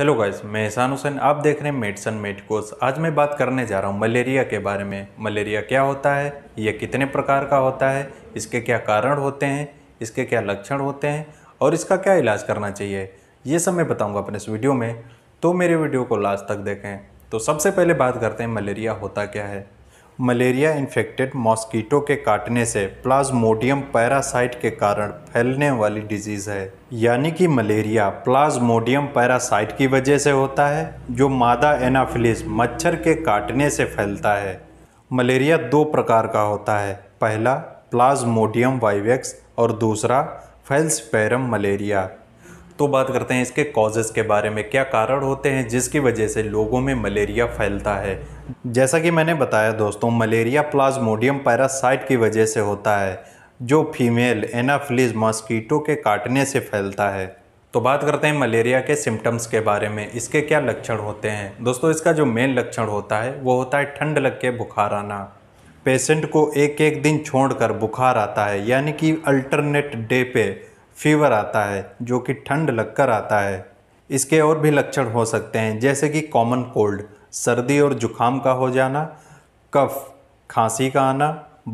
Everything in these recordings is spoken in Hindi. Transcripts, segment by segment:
हेलो गाइस मैं एहसान हुसैन आप देख रहे हैं मेडिसन मेड कोर्स आज मैं बात करने जा रहा हूँ मलेरिया के बारे में मलेरिया क्या होता है यह कितने प्रकार का होता है इसके क्या कारण होते हैं इसके क्या लक्षण होते हैं और इसका क्या इलाज करना चाहिए ये सब मैं बताऊँगा अपने इस वीडियो में तो मेरे वीडियो को लास्ट तक देखें तो सबसे पहले बात करते हैं मलेरिया होता क्या है मलेरिया इन्फेक्टेड मॉस्कीटो के काटने से प्लाज्मोडियम पैरासाइट के कारण फैलने वाली डिजीज़ है यानी कि मलेरिया प्लाज्मोडियम पैरासाइट की वजह से होता है जो मादा एनाफिलिस मच्छर के काटने से फैलता है मलेरिया दो प्रकार का होता है पहला प्लाज्मोडियम वाइवेक्स और दूसरा फेल्सपेरम मलेरिया तो बात करते हैं इसके कॉजेज़ के बारे में क्या कारण होते हैं जिसकी वजह से लोगों में मलेरिया फैलता है जैसा कि मैंने बताया दोस्तों मलेरिया प्लाज्मोडियम पैरासाइट की वजह से होता है जो फीमेल एनाफ्लिज मॉस्कीटो के काटने से फैलता है तो बात करते हैं मलेरिया के सिम्टम्स के बारे में इसके क्या लक्षण होते हैं दोस्तों इसका जो मेन लक्षण होता है वो होता है ठंड लग के बुखार आना पेशेंट को एक एक दिन छोड़कर बुखार आता है यानी कि अल्टरनेट डे पे फीवर आता है जो कि ठंड लगकर आता है इसके और भी लक्षण हो सकते हैं जैसे कि कॉमन कोल्ड सर्दी और जुखाम का हो जाना कफ खांसी का आना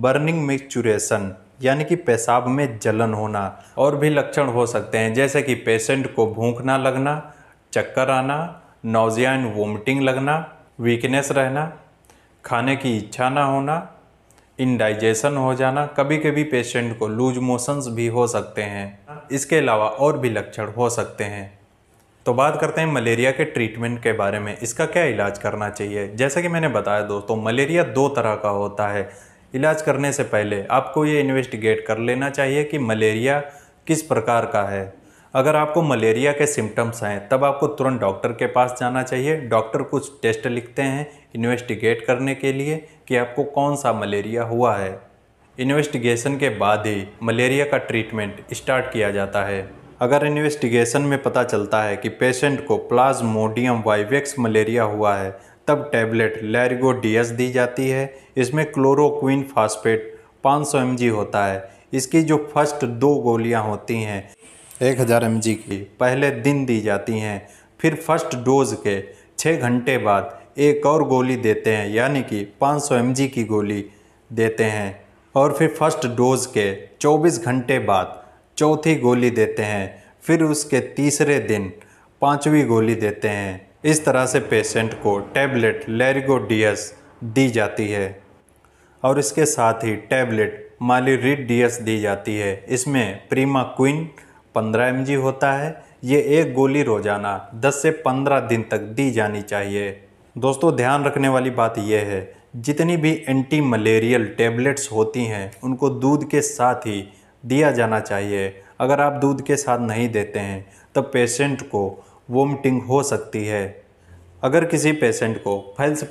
बर्निंग मिक्चुरेशन यानी कि पेशाब में जलन होना और भी लक्षण हो सकते हैं जैसे कि पेशेंट को भूख ना लगना चक्कर आना नोजिया एंड वोमिटिंग लगना वीकनेस रहना खाने की इच्छा ना होना इनडाइजेशन हो जाना कभी कभी पेशेंट को लूज मोशंस भी हो सकते हैं इसके अलावा और भी लक्षण हो सकते हैं तो बात करते हैं मलेरिया के ट्रीटमेंट के बारे में इसका क्या इलाज करना चाहिए जैसा कि मैंने बताया दोस्तों मलेरिया दो तरह का होता है इलाज करने से पहले आपको ये इन्वेस्टिगेट कर लेना चाहिए कि मलेरिया किस प्रकार का है अगर आपको मलेरिया के सिम्टम्स हैं तब आपको तुरंत डॉक्टर के पास जाना चाहिए डॉक्टर कुछ टेस्ट लिखते हैं इन्वेस्टिगेट करने के लिए कि आपको कौन सा मलेरिया हुआ है इन्वेस्टिगेशन के बाद ही मलेरिया का ट्रीटमेंट स्टार्ट किया जाता है अगर इन्वेस्टिगेशन में पता चलता है कि पेशेंट को प्लाज्मोडियम वाइवेक्स मलेरिया हुआ है तब टैबलेट लैरिगो डीएस दी जाती है इसमें क्लोरोक्विन फास्फेट 500 सौ होता है इसकी जो फर्स्ट दो गोलियां होती हैं 1000 हज़ार की पहले दिन दी जाती हैं फिर फर्स्ट डोज के छः घंटे बाद एक और गोली देते हैं यानी कि 500 सौ की गोली देते हैं और फिर फर्स्ट डोज के 24 घंटे बाद चौथी गोली देते हैं फिर उसके तीसरे दिन पांचवी गोली देते हैं इस तरह से पेशेंट को टैबलेट लेरिगोडियस दी जाती है और इसके साथ ही टैबलेट मालीरिड डियस दी जाती है इसमें प्रीमा क्विन पंद्रह एम होता है ये एक गोली रोजाना 10 से 15 दिन तक दी जानी चाहिए दोस्तों ध्यान रखने वाली बात यह है जितनी भी एंटी मलेरियल टेबलेट्स होती हैं उनको दूध के साथ ही दिया जाना चाहिए अगर आप दूध के साथ नहीं देते हैं तो पेशेंट को वोमिटिंग हो सकती है अगर किसी पेशेंट को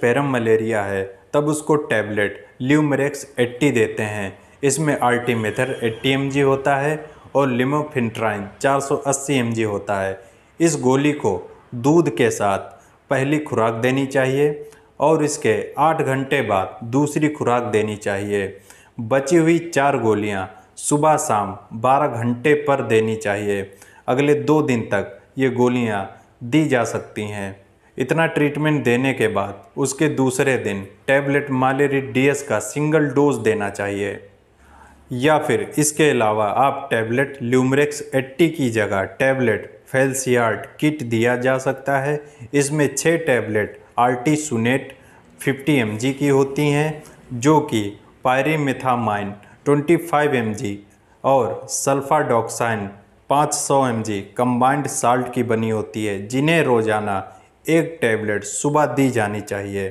पैरम मलेरिया है तब उसको टैबलेट ल्यूमरेक्स 80 देते हैं इसमें आर्टीमेथर 80 एम होता है और लिमोफिनट्राइन 480 एम होता है इस गोली को दूध के साथ पहली खुराक देनी चाहिए और इसके आठ घंटे बाद दूसरी खुराक देनी चाहिए बची हुई चार गोलियां सुबह शाम 12 घंटे पर देनी चाहिए अगले दो दिन तक ये गोलियां दी जा सकती हैं इतना ट्रीटमेंट देने के बाद उसके दूसरे दिन टैबलेट मालेरी डीएस का सिंगल डोज देना चाहिए या फिर इसके अलावा आप टैबलेट ल्यूमरेक्स 80 की जगह टैबलेट फेल्सियार्ट किट दिया जा सकता है इसमें छः टैबलेट सुनेट फिफ्टी एम की होती हैं जो कि पायरीमिथामाइन फाइव एम और पाँच सौ एम कंबाइंड साल्ट की बनी होती है जिन्हें रोज़ाना एक टैबलेट सुबह दी जानी चाहिए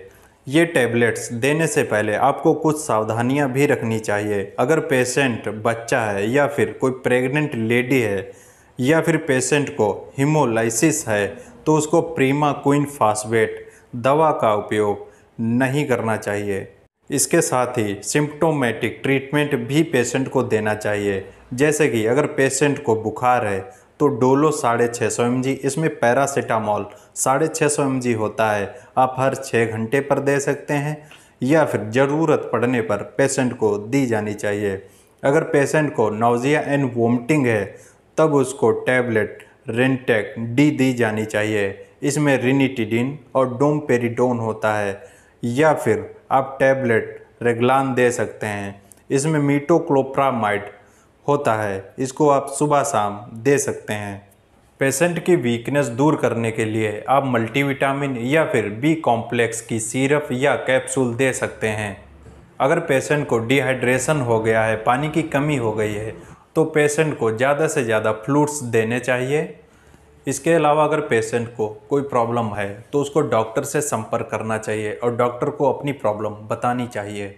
ये टैबलेट्स देने से पहले आपको कुछ सावधानियां भी रखनी चाहिए अगर पेशेंट बच्चा है या फिर कोई प्रेग्नेंट लेडी है या फिर पेशेंट को हिमोलाइसिस है तो उसको प्रीमा क्विन फास्फेट दवा का उपयोग नहीं करना चाहिए इसके साथ ही सिम्टोमेटिक ट्रीटमेंट भी पेशेंट को देना चाहिए जैसे कि अगर पेशेंट को बुखार है तो डोलो साढ़े छः सौ एम इसमें पैरासीटामॉल साढ़े छः सौ एम होता है आप हर छः घंटे पर दे सकते हैं या फिर ज़रूरत पड़ने पर पेशेंट को दी जानी चाहिए अगर पेशेंट को नोज़िया एंड वोमटिंग है तब उसको टैबलेट रेंटेक डी दी जानी चाहिए इसमें रिनिटिडिन और डोमपेरिडोन होता है या फिर आप टैबलेट रेगलान दे सकते हैं इसमें मीटोक्लोप्रामाइड होता है इसको आप सुबह शाम दे सकते हैं पेशेंट की वीकनेस दूर करने के लिए आप मल्टीविटामिन या फिर बी कॉम्प्लेक्स की सिरप या कैप्सूल दे सकते हैं अगर पेशेंट को डिहाइड्रेशन हो गया है पानी की कमी हो गई है तो पेशेंट को ज़्यादा से ज़्यादा फ्लूट्स देने चाहिए इसके अलावा अगर पेशेंट को कोई प्रॉब्लम है तो उसको डॉक्टर से संपर्क करना चाहिए और डॉक्टर को अपनी प्रॉब्लम बतानी चाहिए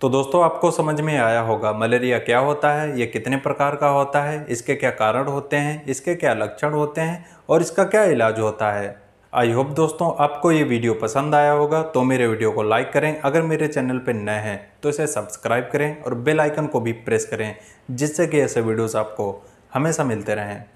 तो दोस्तों आपको समझ में आया होगा मलेरिया क्या होता है ये कितने प्रकार का होता है इसके क्या कारण होते हैं इसके क्या लक्षण होते हैं और इसका क्या इलाज होता है आई होप दोस्तों आपको ये वीडियो पसंद आया होगा तो मेरे वीडियो को लाइक करें अगर मेरे चैनल पर नए हैं तो इसे सब्सक्राइब करें और बेल आइकन को भी प्रेस करें जिससे कि ऐसे वीडियोस आपको हमेशा मिलते रहें